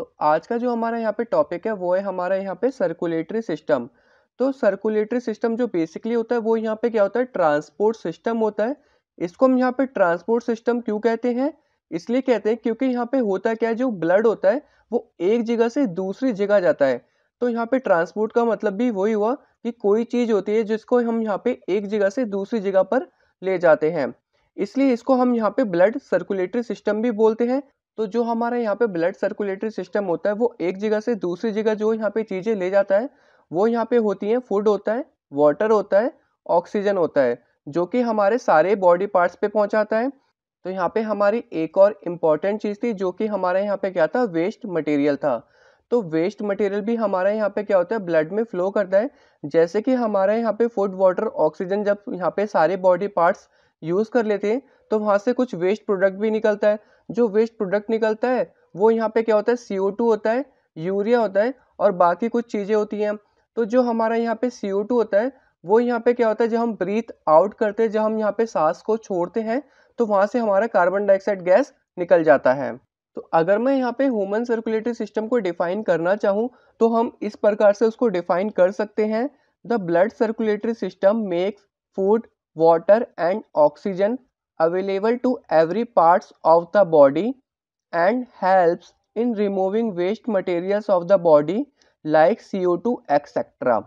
तो आज का जो हमारा यहाँ पे टॉपिक है वो है हमारा यहाँ पे सर्कुलेटरी सिस्टम तो सर्कुलेटरी सिस्टम जो बेसिकली होता है वो यहाँ पे क्या होता है ट्रांसपोर्ट सिस्टम होता है इसको हम यहाँ पे ट्रांसपोर्ट सिस्टम क्यों कहते हैं इसलिए कहते हैं क्योंकि यहाँ पे होता क्या है जो ब्लड होता है वो एक जगह से दूसरी जगह जाता है तो यहाँ पे ट्रांसपोर्ट का मतलब भी वही हुआ कि कोई चीज़ होती है जिसको हम यहाँ पे एक जगह से दूसरी जगह पर ले जाते हैं इसलिए इसको हम यहाँ पे ब्लड सर्कुलेटरी सिस्टम भी बोलते हैं तो जो हमारे यहाँ पे ब्लड सर्कुलेटरी सिस्टम होता है वो एक जगह से दूसरी जगह जो यहाँ पे चीज़ें ले जाता है वो यहाँ पे होती हैं फूड होता है वाटर होता है ऑक्सीजन होता है जो कि हमारे सारे बॉडी पार्ट्स पे पहुँचाता है तो यहाँ पे हमारी एक और इम्पॉर्टेंट चीज़ थी जो कि हमारे यहाँ पे क्या था वेस्ट मटेरियल था तो वेस्ट मटेरियल भी हमारे यहाँ पे क्या होता है ब्लड में फ्लो करता है जैसे कि हमारे यहाँ पे फूड वाटर ऑक्सीजन जब यहाँ पे सारे बॉडी पार्ट्स यूज़ कर लेते हैं तो वहाँ से कुछ वेस्ट प्रोडक्ट भी निकलता है जो वेस्ट प्रोडक्ट निकलता है वो यहाँ पे क्या होता है सी होता है यूरिया होता है और बाकी कुछ चीज़ें होती हैं तो जो हमारा यहाँ पे सी होता है वो यहाँ पे क्या होता है जब हम ब्रीथ आउट करते हैं जब हम यहाँ पे सांस को छोड़ते हैं तो वहाँ से हमारा कार्बन डाइऑक्साइड गैस निकल जाता है तो अगर मैं यहाँ पे ह्यूमन सर्कुलेटरी सिस्टम को डिफाइन करना चाहूँ तो हम इस प्रकार से उसको डिफाइन कर सकते हैं the blood circulatory system makes food water and oxygen available to every parts of the body and helps in removing waste materials of the body like CO2 etc.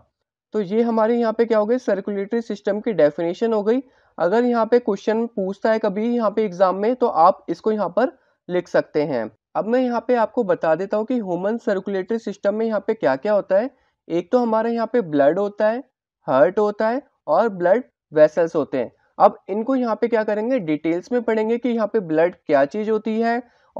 तो ये हमारे यहाँ पे क्या हो गई सर्कुलेटरी सिस्टम की डेफिनेशन हो गई अगर यहाँ पे क्वेश्चन पूछता है कभी यहाँ पे एग्जाम में तो आप इसको यहाँ पर लिख सकते हैं अब मैं यहाँ पे आपको बता देता हूँ कि ह्यूमन सर्कुलेटरी सिस्टम में यहाँ पे क्या क्या होता है एक तो हमारे यहाँ पे ब्लड होता है हार्ट होता है और ब्लड वेसल्स होते हैं अब इनको यहाँ पे क्या करेंगे डिटेल्स में पढ़ेंगे कि यहाँ पे ब्लड क्या चीज़ होती है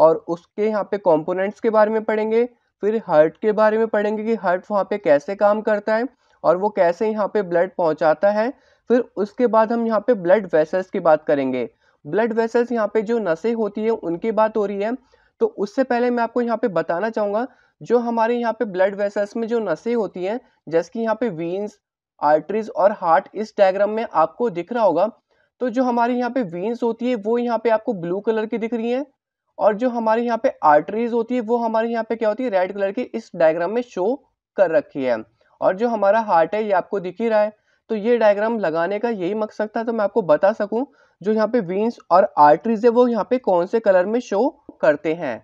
और उसके यहाँ पे कंपोनेंट्स के बारे में पढ़ेंगे फिर हार्ट के बारे में पढ़ेंगे कि हार्ट वहाँ पे कैसे काम करता है और वो कैसे यहाँ पे ब्लड पहुँचाता है फिर उसके बाद हम यहाँ पे ब्लड वेसल्स की बात करेंगे ब्लड वेसल्स यहाँ पे जो नशे होती है उनकी बात हो रही है तो उससे पहले मैं आपको यहाँ पे बताना चाहूँगा जो हमारे यहाँ पे ब्लड वेसल्स में जो नशे होती हैं जैसे कि यहाँ पे वीन्स आर्टरीज और हार्ट इस डायग्राम में आपको दिख रहा होगा तो जो हमारी यहाँ पे वीन्स होती है वो यहाँ पे आपको ब्लू कलर की दिख रही है और जो हमारे यहाँ पे आर्टरीज होती है वो हमारे यहाँ पे क्या होती है रेड कलर की इस डायग्राम में शो कर रखी है और जो हमारा हार्ट है ये आपको दिख ही रहा है तो ये डायग्राम लगाने का यही मकसद था तो मैं आपको बता सकूं जो यहाँ पे वीन्स और आर्टरीज है वो यहाँ पे कौन से कलर में शो करते हैं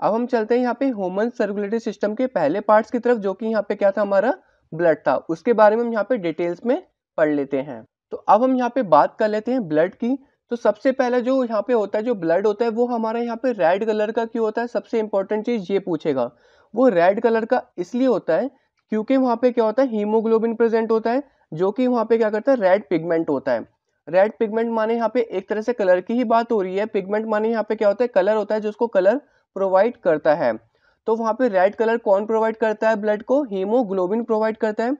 अब हम चलते हैं यहाँ पे ह्यूमन सर्कुलेटरी सिस्टम के पहले पार्ट्स की तरफ जो कि यहाँ पे क्या था हमारा ब्लड था उसके बारे में हम यहाँ पे डिटेल्स में पढ़ लेते हैं तो अब हम यहाँ पे बात कर लेते हैं ब्लड की तो सबसे पहला जो यहाँ पे होता है जो ब्लड होता है वो हमारे यहाँ पे रेड कलर का क्यों होता है सबसे इंपॉर्टेंट चीज़ ये पूछेगा वो रेड कलर का इसलिए होता है क्योंकि वहां पे क्या होता है हीमोग्लोबिन प्रेजेंट होता है जो कि वहाँ पे क्या करता है रेड पिगमेंट होता है रेड पिगमेंट माने यहाँ पे एक तरह से कलर की ही बात हो रही है पिगमेंट माने यहाँ पे क्या होता है कलर होता है जिसको कलर प्रोवाइड करता है तो वहाँ पे रेड कलर कौन प्रोवाइड करता है ब्लड को हीमोग्लोबिन प्रोवाइड करता है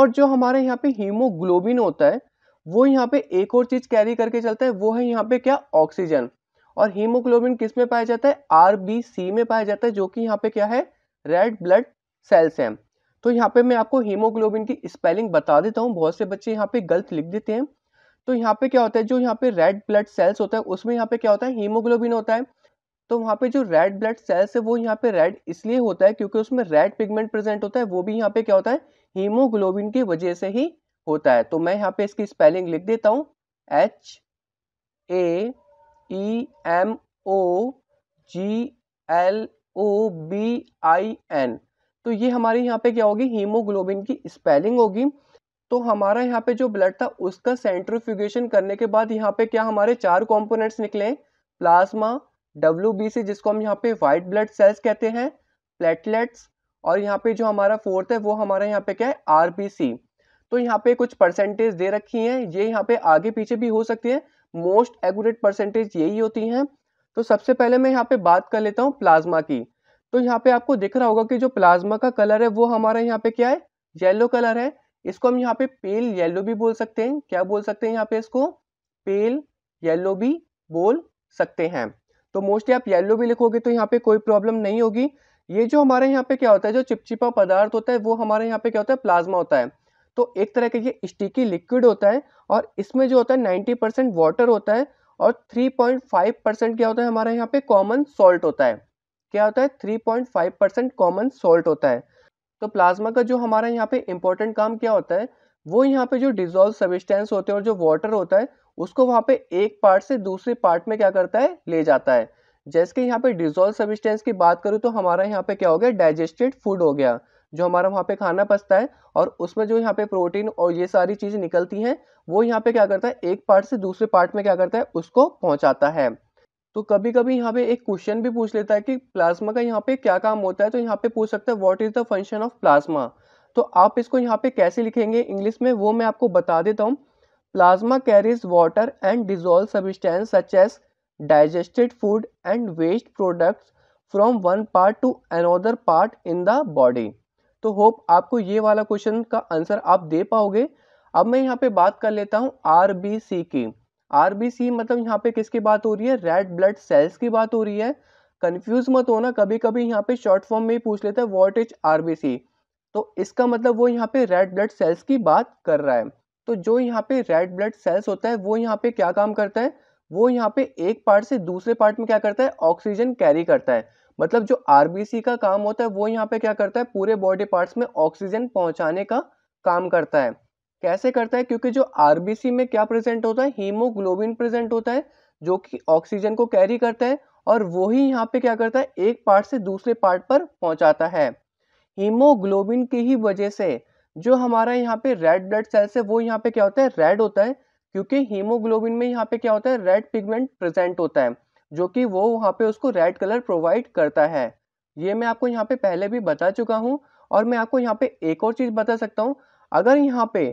और जो हमारे यहाँ पे हीमोग्लोबिन होता है वो यहाँ पे एक और चीज़ कैरी करके चलता है वो है यहाँ पे क्या ऑक्सीजन और हीमोग्लोबिन किस में पाया जाता है आर बी सी में पाया जाता है जो कि यहाँ पे क्या है रेड ब्लड सेल्स हैं तो यहाँ पे मैं आपको हीमोग्लोबिन की स्पेलिंग बता देता हूँ बहुत से बच्चे यहाँ पे गलत लिख देते हैं तो यहाँ पे क्या होता है जो यहाँ पे रेड ब्लड सेल्स होता है उसमें यहाँ पे क्या होता है हीमोग्लोबिन होता है तो वहाँ पे जो रेड ब्लड सेल्स है वो यहाँ पे रेड इसलिए होता है क्योंकि उसमें रेड पिगमेंट प्रेजेंट होता है वो भी यहाँ पे क्या होता है हीमोग्लोबिन की वजह से ही होता है तो मैं यहाँ पे इसकी स्पेलिंग लिख देता हूँ H A E M O G L O B I N तो ये हमारे यहाँ पे क्या होगी हीमोग्लोबिन की स्पेलिंग होगी तो हमारा यहाँ पे जो ब्लड था उसका सेंट्रीफ्यूगेशन करने के बाद यहाँ पे क्या हमारे चार कॉम्पोनेंट्स निकले प्लाज्मा डब्ल्यू जिसको हम यहाँ पे व्हाइट ब्लड सेल्स कहते हैं प्लेटलेट्स और यहाँ पे जो हमारा फोर्थ है वो हमारा यहाँ पे क्या है आर तो यहाँ पे कुछ परसेंटेज दे रखी हैं ये यहाँ पे आगे पीछे भी हो सकती है मोस्ट एगुरेट परसेंटेज यही होती हैं तो सबसे पहले मैं यहाँ पे बात कर लेता हूँ प्लाज्मा की तो यहाँ पे आपको दिख रहा होगा कि जो प्लाज्मा का कलर है वो हमारा यहाँ पे क्या है येलो कलर है इसको हम यहाँ पे पेल येलो भी बोल सकते हैं क्या बोल सकते हैं यहाँ पे इसको पेल येलो भी बोल सकते हैं तो मोस्टली आप येलो भी लिखोगे तो यहाँ पे कोई प्रॉब्लम नहीं होगी ये जो हमारे यहाँ पे क्या होता है जो चिपचिपा पदार्थ होता है वो हमारे यहाँ पे क्या होता है प्लाज्मा होता है तो एक तरह का ये स्टिकी लिक्विड होता है और इसमें जो होता है नाइन्टी परसेंट वाटर होता है और थ्री पॉइंट फाइव परसेंट क्या होता है हमारे यहाँ पे कॉमन सॉल्ट होता है क्या होता है three point five percent common salt होता है तो प्लाज्मा का जो हमारा यहाँ पे इंपॉर्टेंट काम क्या होता है वो यहाँ पे जो डिजोल्व सबिस्टेंस होते हैं और जो वाटर होता है उसको वहां पे एक पार्ट से दूसरे पार्ट में क्या करता है ले जाता है जैसे कि यहाँ पे डिजोल्व सबिस्टेंस की बात करूँ तो हमारा यहाँ पे क्या हो गया डाइजेस्टेड फूड हो गया जो हमारा वहाँ पे खाना पसता है और उसमें जो यहाँ पे प्रोटीन और ये सारी चीज़ें निकलती हैं वो यहाँ पे क्या करता है एक पार्ट से दूसरे पार्ट में क्या करता है उसको पहुँचाता है तो कभी कभी यहाँ पे एक क्वेश्चन भी पूछ लेता है कि प्लाज्मा का यहाँ पे क्या काम होता है तो यहाँ पे पूछ सकता है what is the function of plasma तो आप इसको यहाँ पे कैसे लिखेंगे इंग्लिश में वो मैं आपको बता देता हूँ plasma carries water and dissolve substance such as digested food and waste product from one part to another part in the body तो होप आपको ये वाला क्वेश्चन का आंसर आप दे पाओगे अब मैं यहाँ पे बात कर लेता हूँ आर की आर मतलब यहाँ पे किसकी बात हो रही है रेड ब्लड सेल्स की बात हो रही है कन्फ्यूज मत होना कभी कभी यहाँ पे शॉर्ट फॉर्म में ही पूछ लेता है what is R B C तो इसका मतलब वो यहाँ पे रेड ब्लड सेल्स की बात कर रहा है तो जो यहाँ पे रेड ब्लड सेल्स होता है वो यहाँ पे क्या काम करता है वो यहाँ पे एक पार्ट से दूसरे पार्ट में क्या करता है ऑक्सीजन कैरी करता है मतलब जो आर का काम होता है वो यहाँ पे क्या करता है पूरे बॉडी पार्ट्स में ऑक्सीजन पहुँचाने का काम करता है कैसे करता है क्योंकि जो आर में क्या प्रेजेंट होता है हीमोग्लोबिन प्रेजेंट होता है जो कि ऑक्सीजन को कैरी करता है और वही यहाँ पे क्या करता है एक पार्ट से दूसरे पार्ट पर पहुँचाता है हीमोग्लोबिन की ही वजह से जो हमारा यहाँ पे रेड ब्लड सेल्स है वो यहाँ पे क्या होता है रेड होता है क्योंकि हीमोग्लोबिन में यहाँ पे क्या होता है रेड पिगमेंट प्रेजेंट होता है जो कि वो वहाँ पे उसको रेड कलर प्रोवाइड करता है ये मैं आपको यहाँ पे पहले भी बता चुका हूँ और मैं आपको यहाँ पे एक और चीज़ बता सकता हूँ अगर यहाँ पे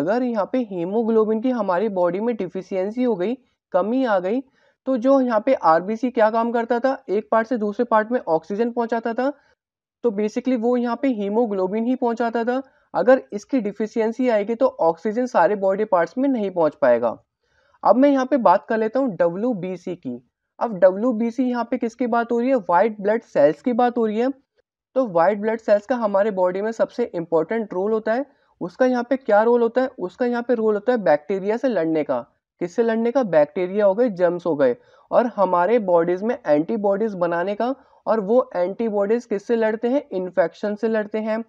अगर यहाँ पे हीमोग्लोबिन की हमारी बॉडी में डिफिशियंसी हो गई कमी आ गई तो जो यहाँ पे आरबीसी क्या काम करता था एक पार्ट से दूसरे पार्ट में ऑक्सीजन पहुँचाता था तो बेसिकली वो यहाँ पे हीमोग्लोबिन ही पहुंचाता था अगर इसकी डिफिशियंसी आएगी तो ऑक्सीजन सारे बॉडी पार्ट्स में नहीं पहुंच पाएगा अब मैं यहाँ पे बात कर लेता हूँ डब्ल्यू की अब डब्ल्यू बी सी यहाँ पे किसकी बात हो रही है वाइट ब्लड सेल्स की बात हो रही है तो वाइट ब्लड सेल्स का हमारे बॉडी में सबसे इंपॉर्टेंट रोल होता है उसका यहाँ पे क्या रोल होता है उसका यहाँ पे रोल होता है बैक्टीरिया से लड़ने का किससे लड़ने का बैक्टीरिया हो गए जम्स हो गए और हमारे बॉडीज़ में एंटीबॉडीज़ बनाने का और वो एंटीबॉडीज़ किससे लड़ते हैं इन्फेक्शन से लड़ते हैं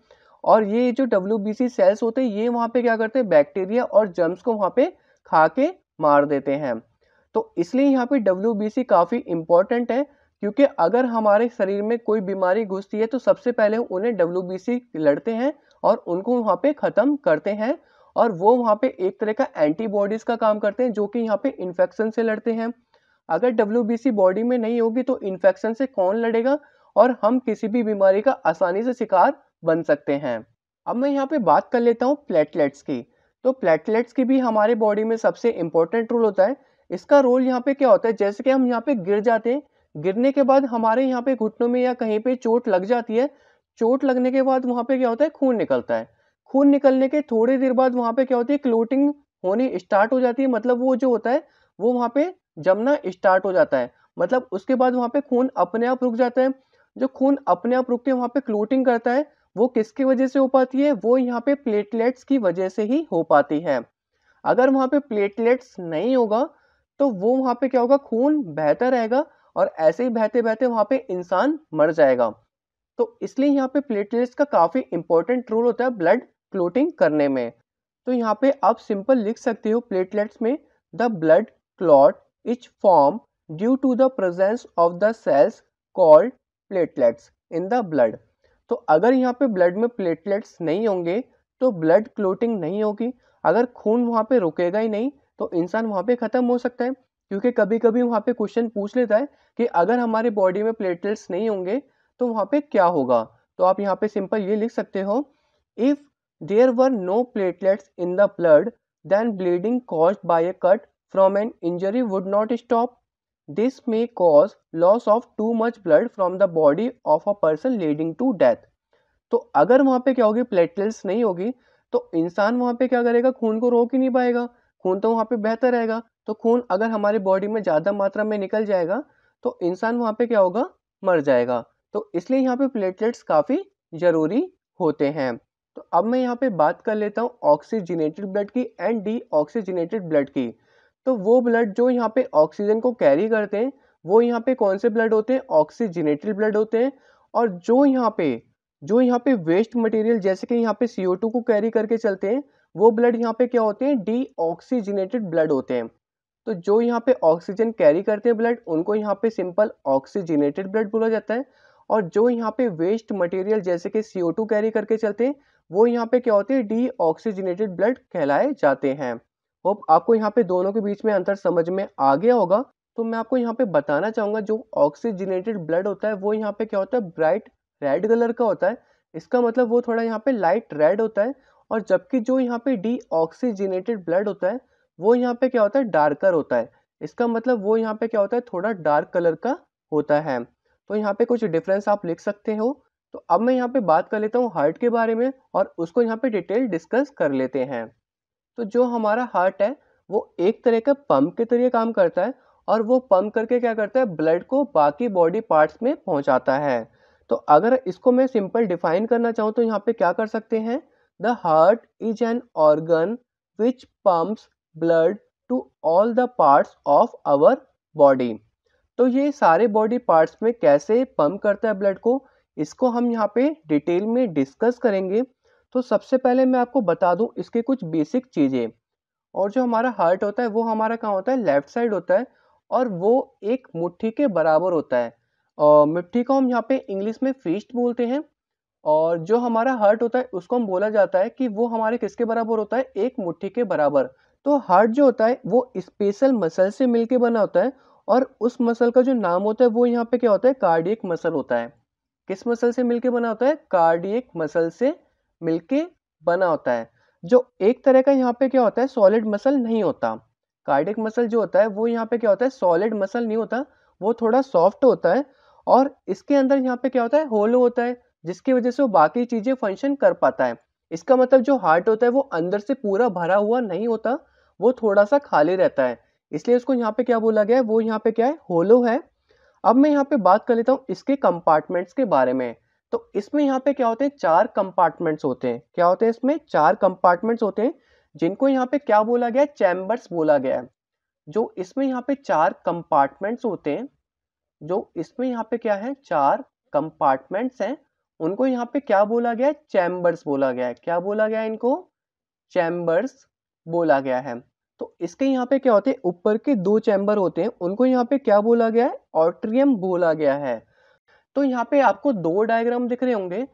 और ये जो डब्ल्यू सेल्स होते हैं ये वहाँ पे क्या करते हैं बैक्टीरिया और जम्स को वहाँ पे खा के मार देते हैं तो इसलिए यहाँ पे डब्ल्यू काफ़ी इंपॉर्टेंट है क्योंकि अगर हमारे शरीर में कोई बीमारी घुसती है तो सबसे पहले उन्हें डब्ल्यू लड़ते हैं और उनको वहाँ पे ख़त्म करते हैं और वो वहाँ पे एक तरह का एंटीबॉडीज़ का काम करते हैं जो कि यहाँ पे इन्फेक्शन से लड़ते हैं अगर डब्ल्यू बॉडी में नहीं होगी तो इन्फेक्शन से कौन लड़ेगा और हम किसी भी बीमारी का आसानी से शिकार बन सकते हैं अब मैं यहाँ पे बात कर लेता हूँ प्लेटलेट्स की तो प्लेटलेट्स की भी हमारे बॉडी में सबसे इम्पोर्टेंट रोल होता है इसका रोल यहाँ पे क्या होता है जैसे कि हम यहाँ पे गिर जाते हैं गिरने के बाद हमारे यहाँ पे घुटनों में या कहीं पे चोट लग जाती है चोट लगने के बाद वहाँ पे क्या होता है खून निकलता है खून निकलने के थोड़ी देर बाद वहाँ पे क्या होती है क्लोटिंग होनी स्टार्ट हो जाती है मतलब वो जो होता है वो वहाँ पे जमना स्टार्ट हो जाता है मतलब उसके बाद वहाँ पे खून अपने आप रुक जाता है जो खून अपने आप रुक के वहाँ पे क्लोटिंग करता है वो किसकी वजह से हो पाती है वो यहाँ पे प्लेटलेट्स की वजह से ही हो पाती है अगर वहाँ पे प्लेटलेट्स नहीं होगा तो वो वहाँ पे क्या होगा खून बहता रहेगा और ऐसे ही बहते बहते वहाँ पे इंसान मर जाएगा तो इसलिए यहाँ पे प्लेटलेट्स का काफ़ी इंपॉर्टेंट रोल होता है ब्लड क्लोटिंग करने में तो यहाँ पे आप सिंपल लिख सकते हो प्लेटलेट्स में the blood clot which form due to the presence of the cells called platelets in the blood. तो अगर यहाँ पे ब्लड में प्लेटलेट्स नहीं होंगे तो ब्लड क्लोटिंग नहीं होगी अगर खून वहाँ पे रुकेगा ही नहीं तो इंसान वहाँ पे ख़त्म हो सकता है क्योंकि कभी कभी वहाँ पे क्वेश्चन पूछ लेता है कि अगर हमारे बॉडी में प्लेटलेट्स नहीं होंगे तो वहाँ पे क्या होगा तो आप यहाँ पे सिंपल ये लिख सकते हो if there were no platelets in the blood then bleeding cause by a cut from an injury would not stop. This may cause loss of too much blood from the body of a person leading to death. तो अगर वहाँ पे क्या होगी platelets नहीं होगी तो इंसान वहाँ पे क्या करेगा खून को रोक ही नहीं पाएगा खून तो वहाँ पे बेहतर रहेगा तो खून अगर हमारे बॉडी में ज़्यादा मात्रा में निकल जाएगा तो इंसान वहाँ पे क्या होगा मर जाएगा तो इसलिए यहाँ पे प्लेटलेट्स काफ़ी ज़रूरी होते हैं तो अब मैं यहाँ पे बात कर लेता हूँ ऑक्सीजनेटेड ब्लड की एंड डी ऑक्सीजनेटेड ब्लड की तो वो ब्लड जो यहाँ पे ऑक्सीजन को कैरी करते हैं वो यहाँ पे कौन से ब्लड होते हैं ऑक्सीजनेटेड ब्लड होते हैं और जो यहाँ पे जो यहाँ पे वेस्ट मटेरियल जैसे कि यहाँ पे सी को कैरी करके चलते हैं वो ब्लड यहाँ पे क्या होते हैं डी ऑक्सीजनेटेड ब्लड होते हैं तो जो यहाँ पे ऑक्सीजन कैरी करते हैं ब्लड उनको यहाँ पे सिंपल ऑक्सीजनेटेड ब्लड बोला जाता है और जो यहाँ पे वेस्ट मटेरियल जैसे कि सी कैरी करके चलते हैं वो यहाँ पे क्या होते हैं डी ऑक्सीजनेटेड ब्लड कहलाए जाते हैं होप आपको यहाँ पे दोनों के बीच में अंतर समझ में आ गया होगा तो मैं आपको यहाँ पे बताना चाहूंगा जो ऑक्सीजनेटेड ब्लड होता है वो यहाँ पे क्या होता है ब्राइट रेड कलर का होता है इसका मतलब वो थोड़ा यहाँ पे लाइट रेड होता है और जबकि जो यहाँ पे डी ऑक्सीजनेटेड ब्लड होता है वो यहाँ पे क्या होता है डार्कर होता है इसका मतलब वो यहाँ पे क्या होता है थोड़ा डार्क कलर का होता है तो यहाँ पे कुछ डिफरेंस आप लिख सकते हो तो अब मैं यहाँ पे बात कर लेता हूँ हार्ट के बारे में और उसको यहाँ पे डिटेल डिस्कस कर लेते हैं तो जो हमारा हार्ट है वो एक तरह का पंप के तरीके काम करता है और वो पंप करके क्या करता है ब्लड को बाकी बॉडी पार्ट्स में पहुंचाता है तो अगर इसको मैं सिंपल डिफाइन करना चाहूँ तो यहाँ पे क्या कर सकते हैं the heart is an organ which pumps blood to all the parts of our body तो ये सारे बॉडी पार्ट्स में कैसे पंप करता है ब्लड को इसको हम यहाँ पे डिटेल में डिस्कस करेंगे तो सबसे पहले मैं आपको बता दूं इसके कुछ बेसिक चीज़ें और जो हमारा हार्ट होता है वो हमारा कहाँ होता है लेफ्ट साइड होता है और वो एक मुट्ठी के बराबर होता है और मिट्टी को हम यहाँ पे इंग्लिश में फीस्ट बोलते हैं और जो हमारा हार्ट होता है उसको हम बोला जाता है कि वो हमारे किसके बराबर होता है एक मुट्ठी के बराबर तो हार्ट जो होता है वो स्पेशल मसल से मिलके बना होता है और उस मसल का जो नाम होता है वो यहाँ पे क्या होता है कार्डियक मसल होता है किस मसल से मिलके बना होता है कार्डियक मसल से मिलके बना होता है जो एक तरह का यहाँ पे क्या होता है सॉलिड मसल नहीं होता कार्डिक मसल जो होता है वो यहाँ पे क्या होता है सॉलिड मसल नहीं होता वो थोड़ा सॉफ्ट होता है और इसके अंदर यहाँ पे क्या होता है होलो होता है जिसकी वजह से वो बाकी चीज़ें फंक्शन कर पाता है इसका मतलब जो हार्ट होता है वो अंदर से पूरा भरा हुआ नहीं होता वो थोड़ा सा खाली रहता है इसलिए उसको यहाँ पे क्या बोला गया है वो यहाँ पे क्या है होलो है अब मैं यहाँ पे बात कर लेता हूँ इसके कंपार्टमेंट्स के बारे में तो इसमें यहाँ पे क्या होते हैं चार कंपार्टमेंट्स होते हैं क्या होते हैं इसमें चार कंपार्टमेंट्स होते हैं जिनको यहाँ पे क्या बोला गया है चैम्बर्स बोला गया है जो इसमें यहाँ पे चार कंपार्टमेंट्स होते हैं जो इसमें यहाँ पे क्या है चार कंपार्टमेंट्स हैं उनको यहाँ पे क्या बोला गया है चैम्बर्स बोला गया है क्या बोला गया है इनको चैम्बर्स बोला गया है तो इसके यहाँ पे क्या होते हैं ऊपर के दो चैम्बर होते हैं उनको यहाँ पे क्या बोला गया है ऑट्रियम बोला गया है तो यहाँ पे आपको दो डायग्राम दिख रहे होंगे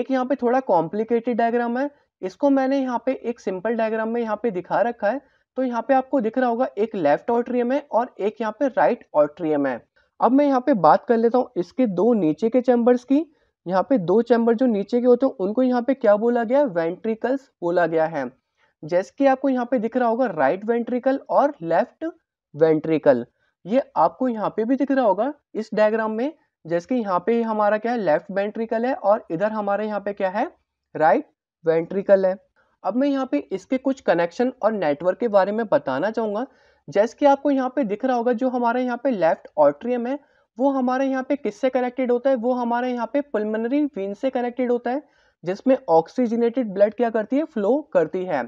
एक यहाँ पे थोड़ा कॉम्प्लिकेटेड डायग्राम है इसको मैंने यहाँ पे एक सिंपल डायग्राम में यहाँ पे दिखा रखा है तो यहाँ पे आपको दिख रहा होगा एक लेफ्ट ऑट्रियम है और एक यहाँ पे राइट ऑट्रियम है अब मैं यहाँ पे बात कर लेता हूँ इसके दो नीचे के चैम्बर्स की यहाँ पे दो चैम्बर जो नीचे के होते हैं उनको यहाँ पे क्या बोला गया है वेंट्रिकल्स बोला गया है जैसे कि आपको यहाँ पे दिख रहा होगा राइट वेंट्रिकल और लेफ्ट वेंट्रिकल ये आपको यहाँ पे भी दिख रहा होगा इस डायग्राम में जैसे कि यहाँ पे हमारा क्या है लेफ्ट वेंट्रिकल है और इधर हमारे यहाँ पे क्या है राइट right वेंट्रिकल है अब मैं यहाँ पे इसके कुछ कनेक्शन और नेटवर्क के बारे में बताना चाहूंगा जैसे कि आपको यहाँ पे दिख रहा होगा जो हमारे यहाँ पे लेफ्ट ऑट्रियम है वो हमारे यहाँ पे किससे कनेक्टेड होता है वो हमारे यहाँ पे पुलमनरी वीन से कनेक्टेड होता है जिसमें ऑक्सीजनेटेड ब्लड क्या करती है फ्लो करती है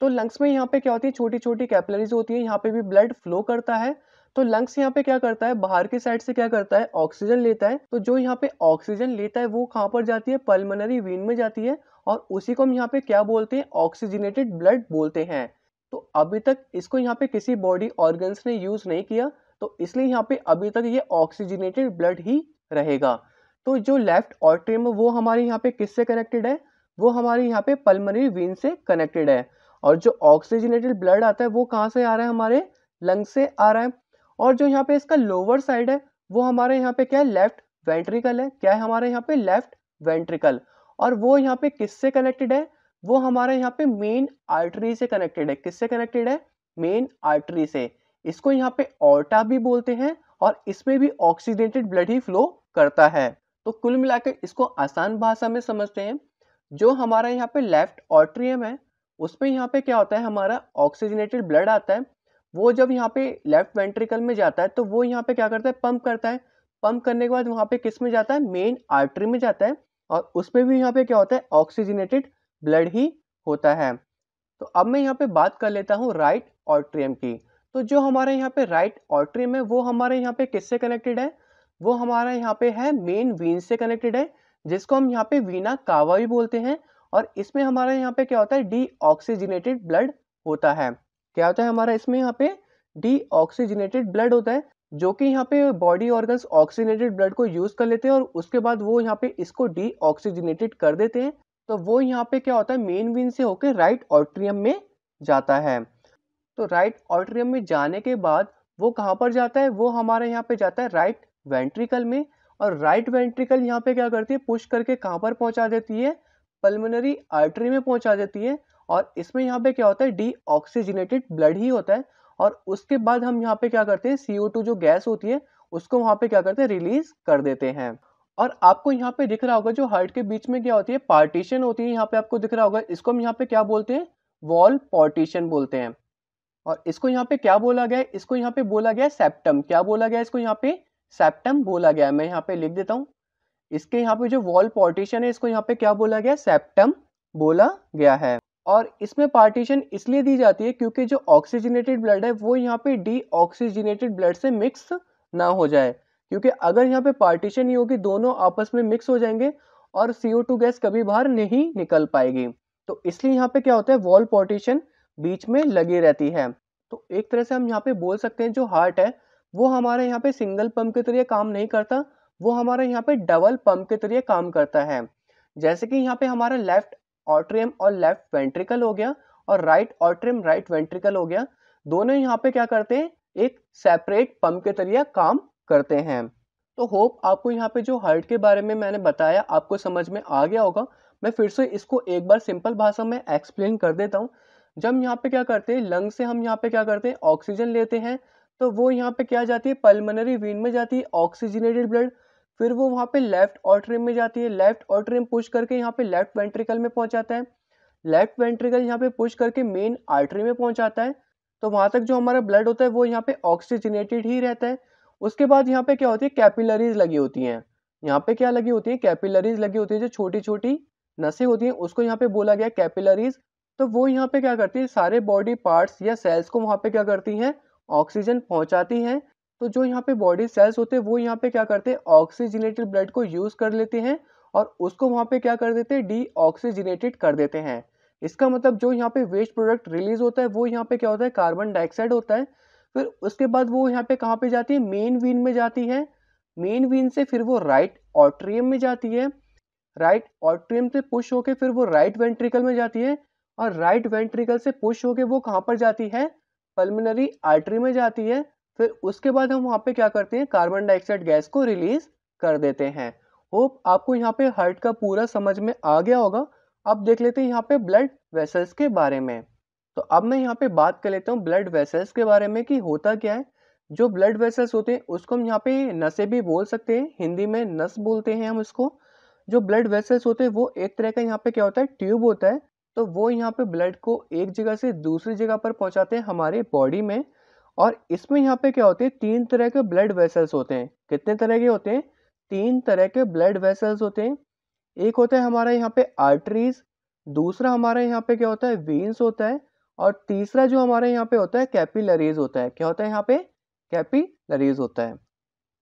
तो लंग्स में यहाँ पे क्या होती है छोटी छोटी कैपलरीज होती है यहाँ पे भी ब्लड फ्लो करता है तो लंग्स यहाँ पे क्या करता है बाहर के साइड से क्या करता है ऑक्सीजन लेता है तो जो यहाँ पे ऑक्सीजन लेता है वो कहाँ पर जाती है पल्मोनरी वीन में जाती है और उसी को हम यहाँ पे क्या बोलते हैं ऑक्सीजनेटेड ब्लड बोलते हैं तो अभी तक इसको यहाँ पे किसी बॉडी ऑर्गन्स ने यूज नहीं किया तो इसलिए यहाँ पे अभी तक ये ऑक्सीजनेटेड ब्लड ही रहेगा तो जो लेफ्ट ऑर्ट्रियम वो हमारे यहाँ पे किससे कनेक्टेड है वो हमारे यहाँ पे पल्मोनरी वीन से कनेक्टेड है और जो ऑक्सीजनेटेड ब्लड आता है वो कहाँ से आ रहा है हमारे लंग से आ रहा है और जो यहाँ पे इसका लोअर साइड है वो हमारे यहाँ पे क्या है लेफ्ट वेंट्रिकल है क्या है हमारे यहाँ पे लेफ्ट वेंट्रिकल और वो यहाँ पे किससे कनेक्टेड है वो हमारे यहाँ पे मेन आर्टरी से कनेक्टेड है किससे कनेक्टेड है मेन आर्टरी से इसको यहाँ पे ऑर्टा भी बोलते हैं और इसमें भी ऑक्सीडेंटेड ब्लड ही फ्लो करता है तो कुल मिलाकर इसको आसान भाषा में समझते हैं जो हमारा यहाँ पे लेफ्ट ऑर्ट्रियम है उसमें यहाँ पे क्या होता है हमारा ऑक्सीजनेटेड ब्लड आता है वो जब यहाँ पे लेफ्ट वेंट्रिकल में जाता है तो वो यहाँ पे क्या करता है पंप करता है पंप करने के बाद वहाँ पे किस में जाता है मेन आर्टरी में जाता है और उसमें भी यहाँ पे क्या होता है ऑक्सीजनेटेड ब्लड ही होता है तो अब मैं यहाँ पे बात कर लेता हूँ राइट ऑर्ट्रियम की तो जो हमारे यहाँ पे राइट ऑर्ट्रियम है वो हमारे यहाँ पे किससे कनेक्टेड है वो हमारा यहाँ पे है मेन वीन से कनेक्टेड है जिसको हम यहाँ पे वीना कावा भी बोलते हैं और इसमें हमारे यहाँ पे क्या होता है डी ऑक्सीजनेटेड ब्लड होता है क्या होता है हमारा इसमें यहाँ पे डीऑक्सीजनेटेड ब्लड होता है जो कि यहाँ पे बॉडी ऑर्गन्स ऑक्सीजनेटेड ब्लड को यूज कर लेते हैं और उसके बाद वो यहाँ पे इसको डीऑक्सीजनेटेड कर देते हैं तो वो यहाँ पे क्या होता है मेन विन से होकर राइट ऑर्ट्रियम में जाता है तो राइट ऑर्ट्रियम में जाने के बाद वो कहाँ पर जाता है वो हमारे यहाँ पे जाता है राइट वेंट्रिकल में और राइट वेंट्रिकल यहाँ पे क्या करती है पुश करके कहाँ पर पहुँचा देती है पल्मोनरी आर्टरी में पहुँचा देती है और इसमें यहाँ पे क्या होता है डी ऑक्सीजनेटेड ब्लड ही होता है और उसके बाद हम यहाँ पे क्या करते हैं सी जो गैस होती है उसको वहाँ पे क्या करते हैं रिलीज कर देते हैं और आपको यहाँ पे दिख रहा होगा जो हार्ट के बीच में क्या होती है पार्टीशन होती है यहाँ पे आपको दिख रहा होगा इसको हम यहाँ पे क्या बोलते हैं वॉल पार्टीशन बोलते हैं और इसको यहाँ पे क्या बोला गया है इसको यहाँ पे बोला गया सेप्टम क्या बोला गया इसको यहाँ पे सेप्टम बोला गया है मैं यहाँ पे लिख देता हूँ इसके यहाँ पे जो वॉल पार्टीशन है इसको यहाँ पे क्या बोला गया सेप्टम बोला गया है और इसमें पार्टीशन इसलिए दी जाती है क्योंकि जो ऑक्सीजनेटेड ब्लड है वो यहाँ पे डी ऑक्सीजनेटेड ब्लड से मिक्स ना हो जाए क्योंकि अगर यहाँ पे पार्टीशन ही होगी दोनों आपस में मिक्स हो जाएंगे और CO2 गैस कभी बाहर नहीं निकल पाएगी तो इसलिए यहाँ पे क्या होता है वॉल पार्टीशन बीच में लगी रहती है तो एक तरह से हम यहाँ पे बोल सकते हैं जो हार्ट है वो हमारे यहाँ पे सिंगल पंप के जरिए काम नहीं करता वो हमारे यहाँ पे डबल पंप के जरिए काम करता है जैसे कि यहाँ पे हमारा लेफ्ट ऑट्रियम और लेफ्ट वेंट्रिकल हो गया और राइट ऑट्रियम राइट वेंट्रिकल हो गया दोनों यहाँ पे क्या करते हैं एक सेपरेट पंप के तरिया काम करते हैं तो होप आपको यहाँ पे जो हार्ट के बारे में मैंने बताया आपको समझ में आ गया होगा मैं फिर से इसको एक बार सिंपल भाषा में एक्सप्लेन कर देता हूँ जब यहाँ पे क्या करते हैं लंग से हम यहाँ पे क्या करते हैं ऑक्सीजन लेते हैं तो वो यहाँ पे क्या जाती है पल्मोनरी वीन में जाती है ऑक्सीजनेटेड ब्लड फिर वो वहाँ पे लेफ्ट ऑट्रिम में जाती है लेफ्ट ऑट्रिम पुश करके यहाँ पे लेफ्ट वेंट्रिकल में पहुँचाता है लेफ्ट वेंट्रिकल यहाँ पे पुश करके मेन आर्टरी में पहुँचाता है तो वहाँ तक जो हमारा ब्लड होता है वो यहाँ पे ऑक्सीजनेटेड ही रहता है उसके बाद यहाँ पे क्या होती है कैपिलरीज लगी होती हैं यहाँ पे क्या लगी होती है कैपिलरीज लगी होती है जो छोटी छोटी नसें होती हैं उसको यहाँ पे बोला गया कैपिलरीज तो वो यहाँ पे क्या करती है सारे बॉडी पार्ट्स या सेल्स को वहाँ पे क्या करती हैं ऑक्सीजन पहुँचाती हैं तो जो यहाँ पे बॉडी सेल्स होते हैं वो यहाँ पे क्या करते हैं ऑक्सीजनेटेड ब्लड को यूज़ कर लेते हैं और उसको वहाँ पे क्या कर देते हैं डीऑक्सीजनेटेड कर देते हैं इसका मतलब जो यहाँ पे वेस्ट प्रोडक्ट रिलीज होता है वो यहाँ पे क्या होता है कार्बन डाइऑक्साइड होता है फिर उसके बाद वो यहाँ पे कहाँ पे जाती है मेन वीन में जाती है मेन वीन से फिर वो राइट ऑट्रियम में जाती है राइट ऑट्रियम से पुश होके फिर वो राइट वेंट्रिकल में जाती है और राइट वेंट्रिकल से पुश होके वो कहाँ पर जाती है पल्मोनरी आर्टरी में जाती है फिर उसके बाद हम वहाँ पे क्या करते हैं कार्बन डाइऑक्साइड गैस को रिलीज कर देते हैं होप आपको यहाँ पे हार्ट का पूरा समझ में आ गया होगा अब देख लेते हैं यहाँ पे ब्लड वेसल्स के बारे में तो अब मैं यहाँ पे बात कर लेता हूँ ब्लड वेसल्स के बारे में कि होता क्या है जो ब्लड वेसल्स होते हैं उसको हम यहाँ पे नसें भी बोल सकते हैं हिंदी में नस बोलते हैं हम उसको जो ब्लड वेसल्स होते हैं वो एक तरह का यहाँ पे क्या होता है ट्यूब होता है तो वो यहाँ पे ब्लड को एक जगह से दूसरी जगह पर पहुँचाते हैं हमारे बॉडी में और इसमें यहाँ पे क्या होते हैं तीन तरह के ब्लड वेसल्स होते हैं कितने तरह के होते हैं तीन तरह के ब्लड वेसल्स होते हैं एक होता है हमारा यहाँ पे आर्टरीज दूसरा हमारे यहाँ पे क्या होता है वीन्स होता है और तीसरा जो हमारे यहाँ पे होता है कैपिलरीज होता है क्या होता है यहाँ पे कैपिलरीज होता है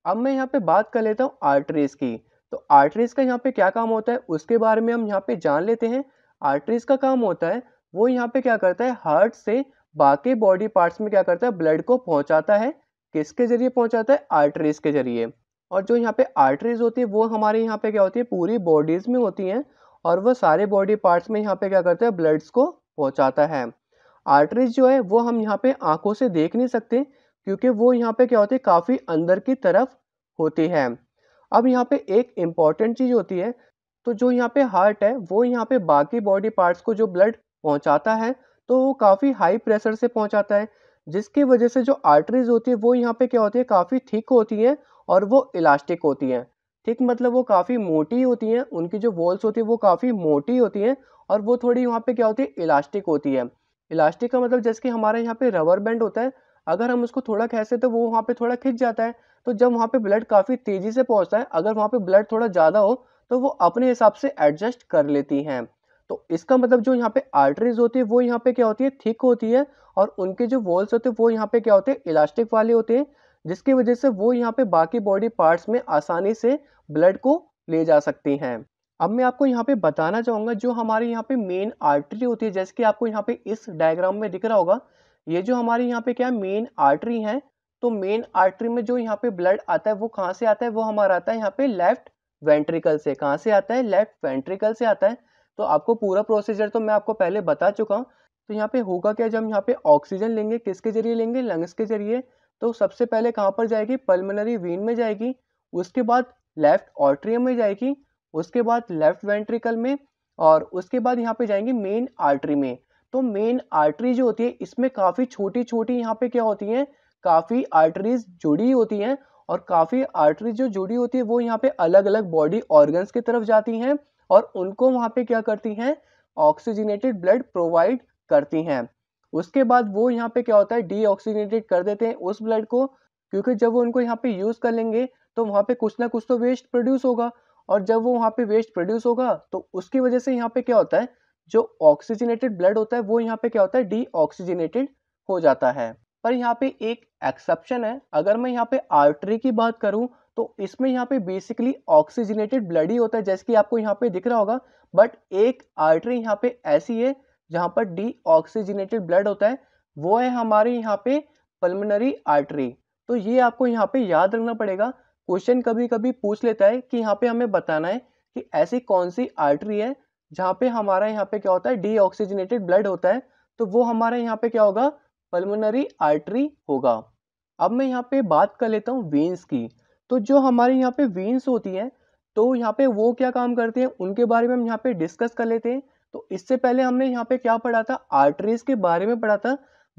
अब मैं यहाँ पे बात कर लेता हूँ आर्टरीज की तो आर्टरीज का यहाँ पे क्या काम होता है उसके बारे में हम यहाँ पे जान लेते हैं आर्टरीज का काम होता है वो यहाँ पे क्या करता है हार्ट से बाकी बॉडी पार्ट्स में क्या करता है ब्लड को पहुंचाता है किसके जरिए पहुंचाता है आर्टरीज के जरिए और जो यहाँ पे आर्टरीज होती है वो हमारे यहाँ पे क्या होती है पूरी बॉडीज़ में होती हैं और वो सारे बॉडी पार्ट्स में यहाँ पे क्या करता है ब्लड्स को पहुँचाता है आर्टरीज जो है वो हम यहाँ पे आंखों से देख नहीं सकते क्योंकि वो यहाँ पे क्या होती है काफ़ी अंदर की तरफ होती है अब यहाँ पे एक इम्पॉर्टेंट चीज़ होती है तो जो यहाँ पे हार्ट है वो यहाँ पे बाकी बॉडी पार्ट्स को जो ब्लड पहुँचाता है तो वो काफ़ी हाई प्रेशर से पहुंचाता है जिसकी वजह से जो आर्टरीज होती है वो यहाँ पे क्या होती है काफ़ी थिक होती हैं और वो इलास्टिक होती हैं थिक मतलब वो काफ़ी मोटी होती हैं उनकी जो वॉल्स होती है वो काफ़ी मोटी होती हैं और वो थोड़ी यहाँ पे क्या होती है इलास्टिक होती है इलास्टिक का मतलब जैसे कि हमारे यहाँ पे रबर बैंड होता है अगर हम उसको थोड़ा खेसें तो वो वहाँ पे थोड़ा खिंच जाता है तो जब वहाँ पे ब्लड काफ़ी तेज़ी से पहुँचता है अगर वहाँ पे ब्लड थोड़ा ज़्यादा हो तो वो अपने हिसाब से एडजस्ट कर लेती हैं तो इसका मतलब जो यहाँ पे आर्टरीज होती है वो यहाँ पे क्या होती है थिक होती है और उनके जो वॉल्स होते हैं वो यहाँ पे क्या होते हैं इलास्टिक वाले होते हैं जिसकी वजह से वो यहाँ पे बाकी बॉडी पार्ट्स में आसानी से ब्लड को ले जा सकती हैं अब मैं आपको यहाँ पे बताना चाहूंगा जो हमारे यहाँ पे मेन आर्टरी होती है जैसे कि आपको यहाँ पे इस डायग्राम में दिख रहा होगा ये जो हमारे यहाँ पे क्या है मेन आर्टरी है तो मेन आर्टरी में जो यहाँ पे ब्लड आता है वो कहाँ से आता है वो हमारा आता है यहाँ पे लेफ्ट वेंट्रिकल से कहाँ से आता है लेफ्ट वेंट्रिकल से आता है तो आपको पूरा प्रोसीजर तो मैं आपको पहले बता चुका हूँ तो यहाँ पे होगा क्या जब यहाँ पे ऑक्सीजन लेंगे किसके जरिए लेंगे लंग्स के जरिए तो सबसे पहले कहाँ पर जाएगी पल्मनरी वीन में जाएगी उसके बाद लेफ्ट ऑर्ट्रियम में जाएगी उसके बाद लेफ्ट वेंट्रिकल में और उसके बाद यहाँ पे जाएंगी मेन आर्टरी में तो मेन आर्टरी जो होती है इसमें काफ़ी छोटी छोटी यहाँ पे क्या होती हैं काफ़ी आर्टरीज जुड़ी होती हैं और काफ़ी आर्टरीज जो जुड़ी होती है वो यहाँ पे अलग अलग बॉडी ऑर्गन्स की तरफ जाती हैं और उनको वहाँ पे क्या करती हैं ऑक्सीजनेटेड ब्लड प्रोवाइड करती हैं उसके बाद वो यहाँ पे क्या होता है डीऑक्सीजनेटेड कर देते हैं उस ब्लड को क्योंकि जब वो उनको यहाँ पे यूज़ कर लेंगे तो वहाँ पे कुछ ना कुछ तो वेस्ट प्रोड्यूस होगा और जब वो वहाँ पे वेस्ट प्रोड्यूस होगा तो उसकी वजह से यहाँ पे क्या होता है जो ऑक्सीजनेटेड ब्लड होता है वो यहाँ पे क्या होता है डीऑक्सीजनेटेड हो जाता है पर यहाँ पे एक एक्सेप्शन है अगर मैं यहाँ पे आर्टरी की बात करूँ तो इसमें यहाँ पे बेसिकली ऑक्सीजनेटेड ब्लड ही होता है जैसे कि आपको यहाँ पे दिख रहा होगा बट एक आर्टरी यहाँ पे ऐसी है जहाँ पर डी ऑक्सीजनेटेड ब्लड होता है वो है हमारे यहाँ पे पल्मनरी आर्टरी तो ये आपको यहाँ पे याद रखना पड़ेगा क्वेश्चन कभी कभी पूछ लेता है कि यहाँ पे हमें बताना है कि ऐसी कौन सी आर्टरी है जहाँ पे हमारा यहाँ पे क्या होता है डी ऑक्सीजनेटेड ब्लड होता है तो वो हमारा यहाँ पे क्या होगा पल्मोनरी आर्टरी होगा अब मैं यहाँ पे बात कर लेता हूँ वेन्स की तो जो हमारे यहाँ पे वेन्स होती हैं तो यहाँ पे वो क्या काम करती हैं उनके बारे में हम यहाँ पे डिस्कस कर लेते हैं तो इससे पहले हमने यहाँ पे क्या पढ़ा था आर्टरीज के बारे में पढ़ा था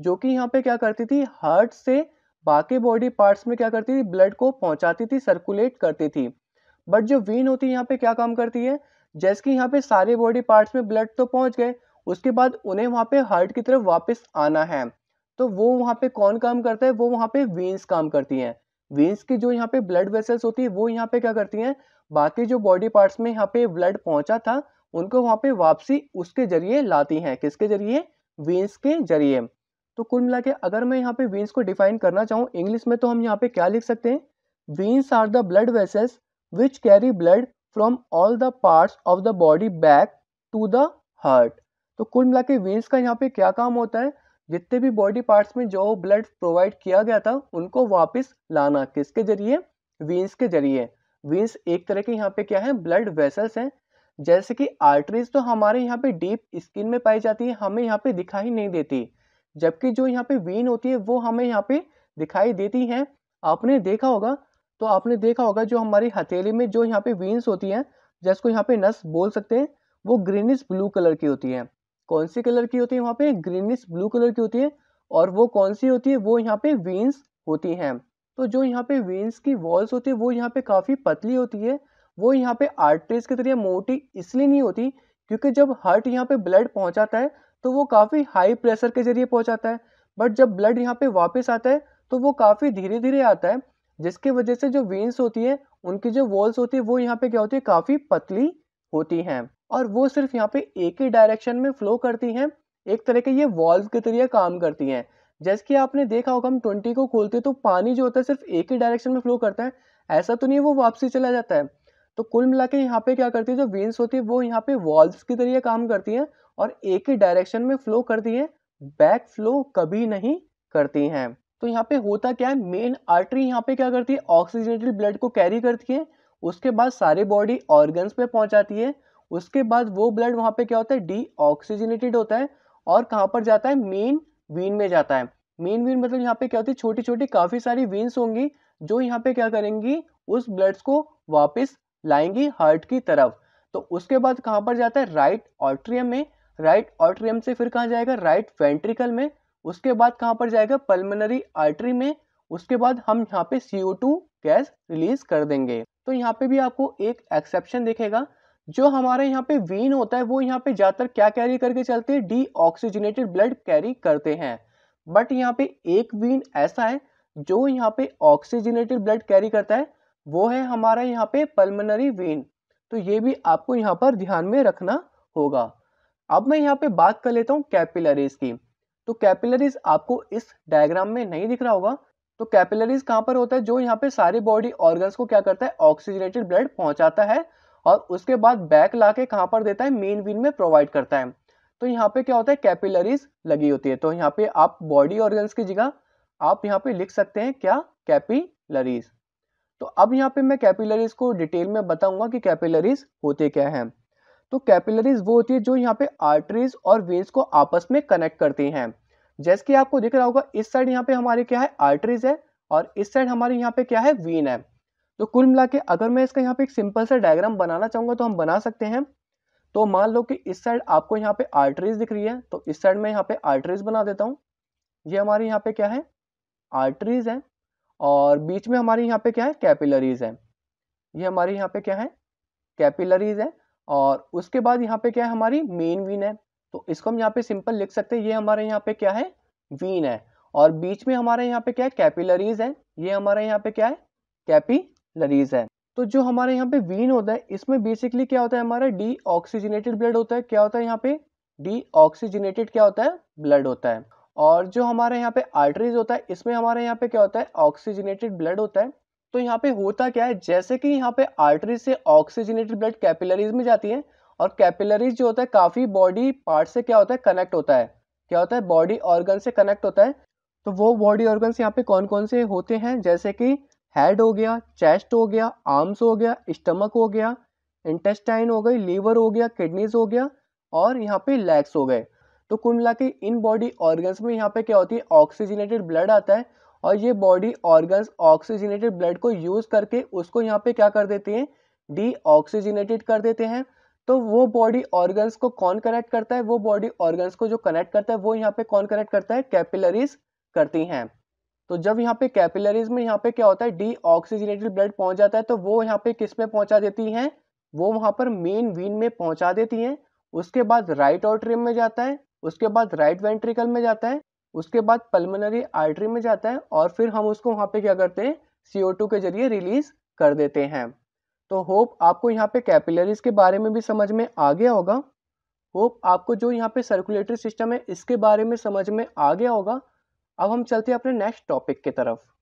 जो कि यहाँ पे क्या करती थी हार्ट से बाकी बॉडी पार्ट्स में क्या करती थी ब्लड को पहुंचाती थी सर्कुलेट करती थी बट जो वेन होती है यहाँ पे क्या काम करती है जैसे कि यहाँ पे सारे बॉडी पार्ट्स में ब्लड तो पहुंच गए उसके बाद उन्हें वहाँ पे हार्ट की तरफ वापस आना है तो वो वहां पे कौन काम करता है वो वहाँ पे वेन्स काम करती हैं वेन्स की जो यहाँ पे ब्लड वेसल्स होती है वो यहाँ पे क्या करती हैं बाकी जो बॉडी पार्ट्स में यहाँ पे ब्लड पहुंचा था उनको वहां पे वापसी उसके जरिए लाती हैं किसके जरिए वेन्स के जरिए तो कुल मिला अगर मैं यहाँ पे वेन्स को डिफाइन करना चाहूँ इंग्लिश में तो हम यहाँ पे क्या लिख सकते हैं veins are the blood vessels which carry blood from all the parts of the body back to the heart तो कुल मिला के वेन्स का यहाँ पे क्या काम होता है जितने भी बॉडी पार्ट्स में जो ब्लड प्रोवाइड किया गया था उनको वापस लाना किसके जरिए वीन्स के जरिए वीन्स एक तरह के यहाँ पे क्या है ब्लड वेसल्स हैं जैसे कि आर्टरीज तो हमारे यहाँ पे डीप स्किन में पाई जाती है हमें यहाँ पे दिखाई नहीं देती जबकि जो यहाँ पे वीन होती है वो हमें यहाँ पे दिखाई देती हैं आपने देखा होगा तो आपने देखा होगा जो हमारी हथेली में जो यहाँ पे वीन्स होती हैं जिसको यहाँ पे नस बोल सकते हैं वो ग्रीनिश ब्लू कलर की होती है कौन सी कलर की होती है वहाँ पे ग्रीनिश ब्लू कलर की होती है और वो कौन सी होती है वो यहाँ पे वीन्स होती हैं तो जो यहाँ पे वेन्स की वॉल्स होती है वो यहाँ पे काफ़ी पतली होती है वो यहाँ पे आर्टरीज की तरह मोटी इसलिए नहीं होती क्योंकि जब हार्ट यहाँ पे ब्लड पहुँचाता है तो वो काफ़ी हाई प्रेशर के जरिए पहुँचाता है बट जब ब्लड यहाँ पे वापस आता है तो वो काफ़ी धीरे धीरे आता है जिसकी वजह से जो वेन्स होती है उनकी जो वॉल्स होती है वो यहाँ पे क्या होती है काफ़ी पतली होती हैं और वो सिर्फ यहाँ पे एक ही डायरेक्शन में फ्लो करती हैं एक तरह के ये वॉल्व के तरह काम करती हैं जैसे कि आपने देखा होगा हम ट्वेंटी को खोलते तो पानी जो होता है सिर्फ एक ही डायरेक्शन में फ्लो करता है ऐसा तो नहीं है वो वापसी चला जाता है तो कुल मिला के यहाँ पे क्या करती है जो वेंस होती है वो यहाँ पे वॉल्व की जरिए काम करती हैं और एक ही डायरेक्शन में फ्लो करती हैं बैक फ्लो कभी नहीं करती हैं तो यहाँ पे होता क्या है मेन आर्टरी यहाँ पे क्या करती है ऑक्सीजनेटेड ब्लड को कैरी करती है उसके बाद सारे बॉडी ऑर्गन्स पे पहुँचाती है उसके बाद वो ब्लड वहाँ पे क्या होता है डीऑक्सीजनेटेड होता है और कहाँ पर जाता है मेन वीन में जाता है मेन वीन मतलब यहाँ पे क्या होती है छोटी छोटी काफ़ी सारी वीन्स होंगी जो यहाँ पे क्या करेंगी उस ब्लड्स को वापस लाएंगी हार्ट की तरफ तो उसके बाद कहाँ पर जाता है राइट ऑट्रियम में राइट ऑट्रियम से फिर कहाँ जाएगा राइट वेंट्रिकल में उसके बाद कहाँ पर जाएगा पल्मोनरी आर्टरी में उसके बाद हम यहाँ पे CO2 गैस रिलीज कर देंगे तो यहाँ पे भी आपको एक एक्सेप्शन दिखेगा जो हमारे यहाँ पे वेन होता है वो यहाँ पे ज्यादातर क्या कैरी करके चलते हैं ऑक्सीजनेटेड ब्लड कैरी करते हैं बट यहाँ पे एक वेन ऐसा है जो यहाँ पे ऑक्सीजनेटेड ब्लड कैरी करता है वो है हमारा यहाँ पे पल्मनरी वेन तो ये भी आपको यहाँ पर ध्यान में रखना होगा अब मैं यहाँ पे बात कर लेता हूँ कैपिलरीज की तो कैपिलरीज आपको इस डायग्राम में नहीं दिख रहा होगा तो कैपिलरीज कहाँ पर होता है जो यहाँ पे सारे बॉडी ऑर्गन्स को क्या करता है ऑक्सीजनेटेड ब्लड पहुंचाता है और उसके बाद बैक ला के कहाँ पर देता है मेन वीन में प्रोवाइड करता है तो यहाँ पे क्या होता है कैपिलरीज लगी होती है तो यहाँ पे आप बॉडी ऑर्गन्स की जगह आप यहाँ पे लिख सकते हैं क्या कैपिलरीज तो अब यहाँ पे मैं कैपिलरीज को डिटेल में बताऊंगा कि कैपिलरीज होते क्या हैं तो कैपिलरीज वो होती है जो यहाँ पे आर्टरीज और वेन्स को आपस में कनेक्ट करती हैं जैसे कि आपको दिख रहा होगा इस साइड यहाँ पे हमारे क्या है आर्टरीज है और इस साइड हमारे यहाँ पे क्या है वीन है तो कुल मिला के अगर मैं इसका यहाँ पे एक सिंपल सा डायग्राम बनाना चाहूंगा तो हम बना सकते हैं तो मान लो कि इस साइड आपको यहाँ पे आर्टरीज दिख रही है तो इस साइड में यहाँ पे आर्टरीज बना देता हूँ ये हमारे यहाँ पे क्या है आर्टरीज है और बीच में हमारे यहाँ पे क्या है कैपिलरीज है ये हमारे यहाँ पे क्या है कैपिलरीज है और उसके बाद यहाँ पे क्या है हमारी मेन वीन है तो इसको हम यहाँ पे सिंपल लिख सकते हैं ये हमारे यहाँ पे क्या है वीन है और बीच में हमारे यहाँ पे क्या है कैपिलरीज है ये हमारे यहाँ पे क्या है कैपी लरीज है तो जो हमारे यहाँ पे वीन होता है इसमें बेसिकली क्या होता है हमारा डी ऑक्सीजनेटेड ब्लड होता है क्या होता है यहाँ पे डी ऑक्सीजनेटेड क्या होता है ब्लड होता है और जो हमारे यहाँ पे आर्टरीज होता है इसमें हमारे यहाँ पे क्या होता है ऑक्सीजनेटेड ब्लड होता है तो यहाँ पे होता क्या है जैसे कि यहाँ पे आर्टरी से ऑक्सीजनेटेड ब्लड कैपिलरीज में जाती है और कैपिलरीज जो होता है काफ़ी बॉडी पार्ट से क्या होता है कनेक्ट होता है क्या होता है बॉडी ऑर्गन से कनेक्ट होता है तो वो बॉडी ऑर्गन्स यहाँ पे कौन कौन से होते हैं जैसे कि हेड हो गया चेस्ट हो गया आर्म्स हो गया स्टमक हो गया इंटेस्टाइन हो गई लीवर हो गया किडनीज हो गया और यहाँ पे लेग्स हो गए तो कुल मिला के इन बॉडी ऑर्गन्स में यहाँ पे क्या होती है ऑक्सीजनेटेड ब्लड आता है और ये बॉडी ऑर्गन्स ऑक्सीजनेटेड ब्लड को यूज़ करके उसको यहाँ पे क्या कर देते हैं डी ऑक्सीजनेटेड कर देते हैं तो वो बॉडी ऑर्गन्स को कौन कनेक्ट करता है वो बॉडी ऑर्गन्स को जो कनेक्ट करता है वो यहाँ पे कौन कनेक्ट करता है कैपिलरीज करती हैं तो जब यहाँ पे कैपिलरीज में यहाँ पे क्या होता है डी ऑक्सीजनेटेड ब्लड पहुंच जाता है तो वो यहाँ पे किस में पहुंचा देती हैं वो वहां पर मेन वीन में पहुंचा देती हैं उसके बाद राइट ऑर्ट्रियम में जाता है उसके बाद राइट वेंट्रिकल में जाता है उसके बाद पल्मोनरी आर्टरी में जाता है और फिर हम उसको वहां पे क्या करते हैं टू के जरिए रिलीज कर देते हैं तो होप आपको यहाँ पे कैपिलरीज के बारे में भी समझ में आ गया होगा होप आपको जो यहाँ पे सर्कुलेटरी सिस्टम है इसके बारे में समझ में आ गया होगा अब हम चलते हैं अपने नेक्स्ट टॉपिक की तरफ